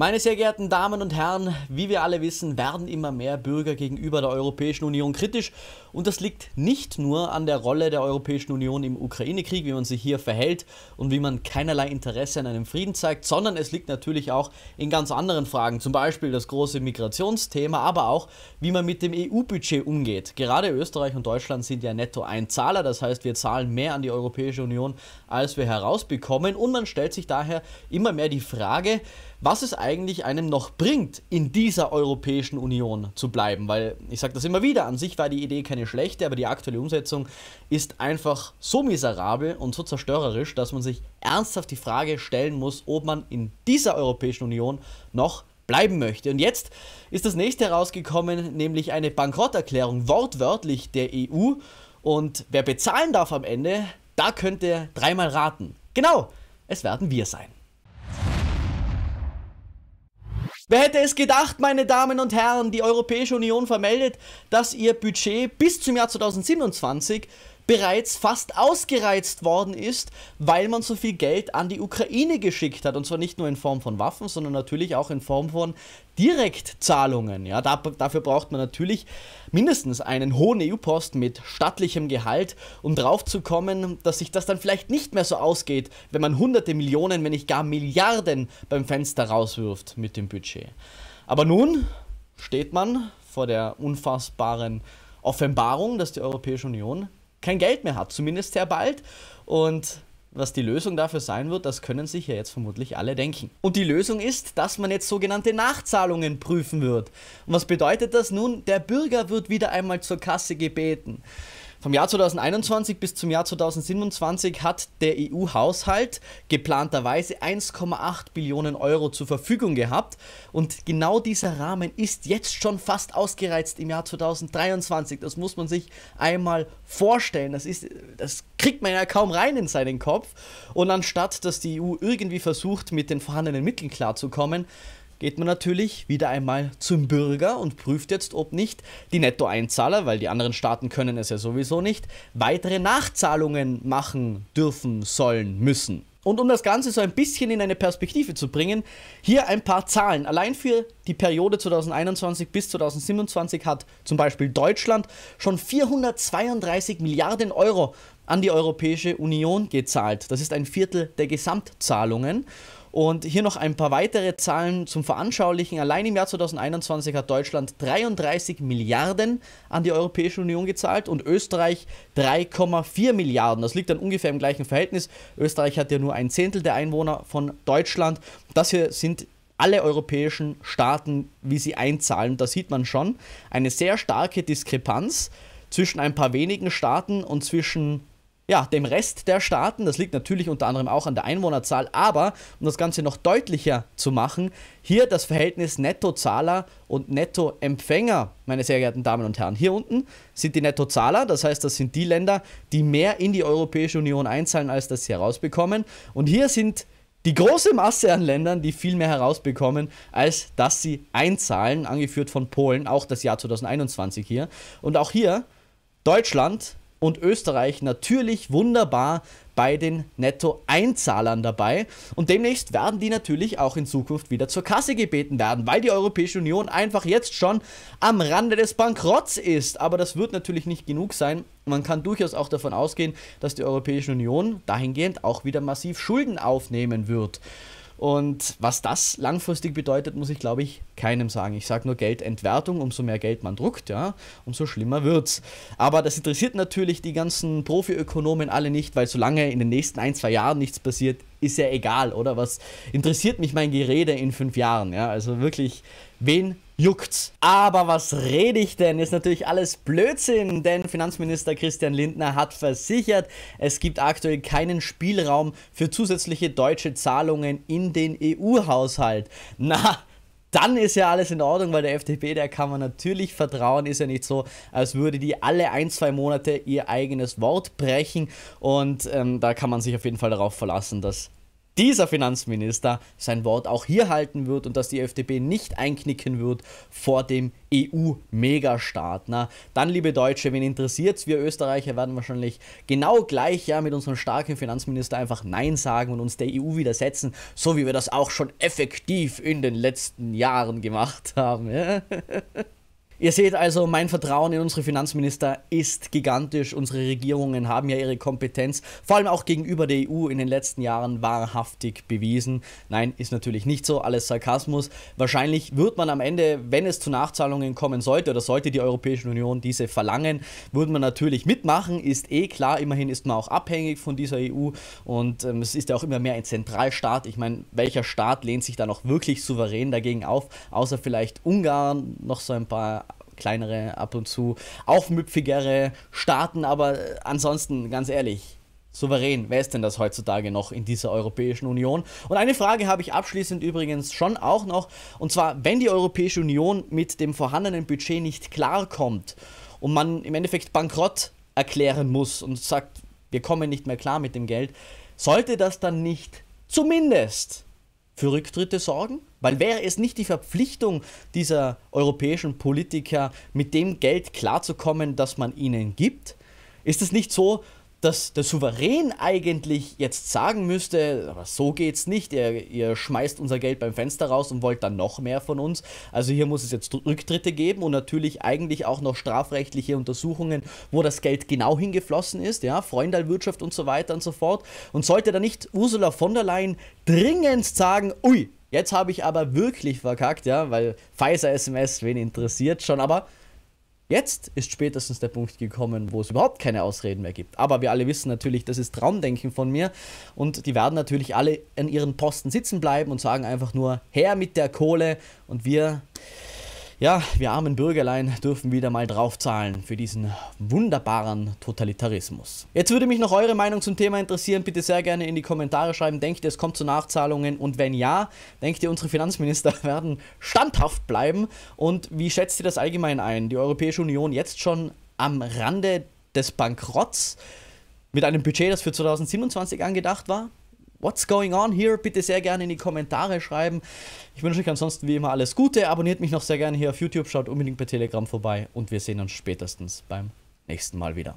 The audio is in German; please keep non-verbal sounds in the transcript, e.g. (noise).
Meine sehr geehrten Damen und Herren, wie wir alle wissen, werden immer mehr Bürger gegenüber der Europäischen Union kritisch und das liegt nicht nur an der Rolle der Europäischen Union im Ukraine-Krieg, wie man sich hier verhält und wie man keinerlei Interesse an einem Frieden zeigt, sondern es liegt natürlich auch in ganz anderen Fragen, zum Beispiel das große Migrationsthema, aber auch wie man mit dem EU-Budget umgeht. Gerade Österreich und Deutschland sind ja Nettoeinzahler, das heißt wir zahlen mehr an die Europäische Union, als wir herausbekommen und man stellt sich daher immer mehr die Frage, was ist eigentlich eigentlich einem noch bringt, in dieser Europäischen Union zu bleiben. Weil ich sage das immer wieder, an sich war die Idee keine schlechte, aber die aktuelle Umsetzung ist einfach so miserabel und so zerstörerisch, dass man sich ernsthaft die Frage stellen muss, ob man in dieser Europäischen Union noch bleiben möchte. Und jetzt ist das nächste herausgekommen, nämlich eine Bankrotterklärung wortwörtlich der EU. Und wer bezahlen darf am Ende, da könnt ihr dreimal raten. Genau, es werden wir sein. Wer hätte es gedacht, meine Damen und Herren, die Europäische Union vermeldet, dass ihr Budget bis zum Jahr 2027 bereits fast ausgereizt worden ist, weil man so viel Geld an die Ukraine geschickt hat. Und zwar nicht nur in Form von Waffen, sondern natürlich auch in Form von Direktzahlungen. Ja, da, dafür braucht man natürlich mindestens einen hohen eu post mit stattlichem Gehalt, um drauf zu kommen, dass sich das dann vielleicht nicht mehr so ausgeht, wenn man hunderte Millionen, wenn nicht gar Milliarden beim Fenster rauswirft mit dem Budget. Aber nun steht man vor der unfassbaren Offenbarung, dass die Europäische Union kein Geld mehr hat, zumindest sehr bald. Und was die Lösung dafür sein wird, das können sich ja jetzt vermutlich alle denken. Und die Lösung ist, dass man jetzt sogenannte Nachzahlungen prüfen wird. Und was bedeutet das nun? Der Bürger wird wieder einmal zur Kasse gebeten. Vom Jahr 2021 bis zum Jahr 2027 hat der EU-Haushalt geplanterweise 1,8 Billionen Euro zur Verfügung gehabt und genau dieser Rahmen ist jetzt schon fast ausgereizt im Jahr 2023. Das muss man sich einmal vorstellen. Das, ist, das kriegt man ja kaum rein in seinen Kopf. Und anstatt dass die EU irgendwie versucht, mit den vorhandenen Mitteln klarzukommen, geht man natürlich wieder einmal zum Bürger und prüft jetzt, ob nicht die Nettoeinzahler, weil die anderen Staaten können es ja sowieso nicht, weitere Nachzahlungen machen dürfen, sollen, müssen. Und um das Ganze so ein bisschen in eine Perspektive zu bringen, hier ein paar Zahlen. Allein für die Periode 2021 bis 2027 hat zum Beispiel Deutschland schon 432 Milliarden Euro an die Europäische Union gezahlt. Das ist ein Viertel der Gesamtzahlungen. Und hier noch ein paar weitere Zahlen zum Veranschaulichen. Allein im Jahr 2021 hat Deutschland 33 Milliarden an die Europäische Union gezahlt und Österreich 3,4 Milliarden. Das liegt dann ungefähr im gleichen Verhältnis. Österreich hat ja nur ein Zehntel der Einwohner von Deutschland. Das hier sind alle europäischen Staaten, wie sie einzahlen. Da sieht man schon eine sehr starke Diskrepanz zwischen ein paar wenigen Staaten und zwischen ja, dem Rest der Staaten. Das liegt natürlich unter anderem auch an der Einwohnerzahl, aber um das Ganze noch deutlicher zu machen, hier das Verhältnis Nettozahler und Nettoempfänger, meine sehr geehrten Damen und Herren. Hier unten sind die Nettozahler, das heißt, das sind die Länder, die mehr in die Europäische Union einzahlen, als das sie herausbekommen. Und hier sind die große Masse an Ländern, die viel mehr herausbekommen, als dass sie einzahlen, angeführt von Polen, auch das Jahr 2021 hier. Und auch hier Deutschland und Österreich natürlich wunderbar bei den Nettoeinzahlern dabei. Und demnächst werden die natürlich auch in Zukunft wieder zur Kasse gebeten werden, weil die Europäische Union einfach jetzt schon am Rande des Bankrotts ist. Aber das wird natürlich nicht genug sein. Man kann durchaus auch davon ausgehen, dass die Europäische Union dahingehend auch wieder massiv Schulden aufnehmen wird. Und was das langfristig bedeutet, muss ich, glaube ich, keinem sagen. Ich sage nur Geldentwertung, umso mehr Geld man druckt, ja, umso schlimmer wird's. Aber das interessiert natürlich die ganzen Profiökonomen alle nicht, weil solange in den nächsten ein, zwei Jahren nichts passiert, ist ja egal, oder? Was interessiert mich mein Gerede in fünf Jahren, ja? Also wirklich, wen juckt's. Aber was rede ich denn? Ist natürlich alles Blödsinn, denn Finanzminister Christian Lindner hat versichert, es gibt aktuell keinen Spielraum für zusätzliche deutsche Zahlungen in den EU-Haushalt. Na, dann ist ja alles in Ordnung, weil der FDP, der kann man natürlich vertrauen, ist ja nicht so, als würde die alle ein, zwei Monate ihr eigenes Wort brechen und ähm, da kann man sich auf jeden Fall darauf verlassen, dass dieser Finanzminister sein Wort auch hier halten wird und dass die FDP nicht einknicken wird vor dem EU-Megastaat. Na, dann, liebe Deutsche, wen interessiert es? Wir Österreicher werden wahrscheinlich genau gleich ja mit unserem starken Finanzminister einfach Nein sagen und uns der EU widersetzen, so wie wir das auch schon effektiv in den letzten Jahren gemacht haben. Ja? (laughs) Ihr seht also, mein Vertrauen in unsere Finanzminister ist gigantisch. Unsere Regierungen haben ja ihre Kompetenz, vor allem auch gegenüber der EU in den letzten Jahren wahrhaftig bewiesen. Nein, ist natürlich nicht so, alles Sarkasmus. Wahrscheinlich wird man am Ende, wenn es zu Nachzahlungen kommen sollte oder sollte die Europäische Union diese verlangen, würde man natürlich mitmachen, ist eh klar. Immerhin ist man auch abhängig von dieser EU und ähm, es ist ja auch immer mehr ein Zentralstaat. Ich meine, welcher Staat lehnt sich da noch wirklich souverän dagegen auf, außer vielleicht Ungarn, noch so ein paar kleinere ab und zu, auch müpfigere Staaten, aber äh, ansonsten, ganz ehrlich, souverän. Wer ist denn das heutzutage noch in dieser Europäischen Union? Und eine Frage habe ich abschließend übrigens schon auch noch. Und zwar, wenn die Europäische Union mit dem vorhandenen Budget nicht klarkommt und man im Endeffekt bankrott erklären muss und sagt, wir kommen nicht mehr klar mit dem Geld, sollte das dann nicht zumindest für Rücktritte sorgen? Weil wäre es nicht die Verpflichtung dieser europäischen Politiker, mit dem Geld klarzukommen, das man ihnen gibt? Ist es nicht so, dass der Souverän eigentlich jetzt sagen müsste, aber so geht's nicht, ihr, ihr schmeißt unser Geld beim Fenster raus und wollt dann noch mehr von uns. Also hier muss es jetzt Rücktritte geben und natürlich eigentlich auch noch strafrechtliche Untersuchungen, wo das Geld genau hingeflossen ist, ja, Freundalwirtschaft und so weiter und so fort. Und sollte da nicht Ursula von der Leyen dringend sagen, ui, jetzt habe ich aber wirklich verkackt, ja, weil Pfizer-SMS, wen interessiert schon, aber Jetzt ist spätestens der Punkt gekommen, wo es überhaupt keine Ausreden mehr gibt. Aber wir alle wissen natürlich, das ist Traumdenken von mir und die werden natürlich alle an ihren Posten sitzen bleiben und sagen einfach nur, her mit der Kohle und wir ja, wir armen Bürgerlein dürfen wieder mal draufzahlen für diesen wunderbaren Totalitarismus. Jetzt würde mich noch eure Meinung zum Thema interessieren. Bitte sehr gerne in die Kommentare schreiben. Denkt ihr, es kommt zu Nachzahlungen? Und wenn ja, denkt ihr, unsere Finanzminister (laughs) werden standhaft bleiben? Und wie schätzt ihr das allgemein ein? Die Europäische Union jetzt schon am Rande des Bankrotts mit einem Budget, das für 2027 angedacht war? What's going on here? Bitte sehr gerne in die Kommentare schreiben. Ich wünsche euch ansonsten wie immer alles Gute. Abonniert mich noch sehr gerne hier auf YouTube, schaut unbedingt bei Telegram vorbei und wir sehen uns spätestens beim nächsten Mal wieder.